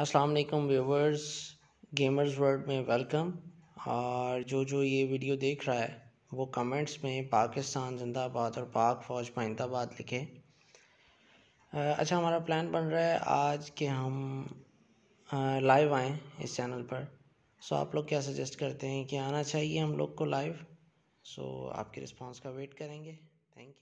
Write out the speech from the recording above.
अस्सलाम वालेकुम viewers gamers world में वेलकम और जो जो ये वीडियो देख रहा है वो कमेंट्स में पाकिस्तान जिंदाबाद और पाक फ़ौज पाइंदाबाद लिखे अच्छा हमारा प्लान बन रहा है आज के हम लाइव आएँ इस चैनल पर सो आप लोग क्या सजेस्ट करते हैं कि आना चाहिए हम लोग को लाइव सो आपके रिस्पांस का वेट करेंगे थैंक यू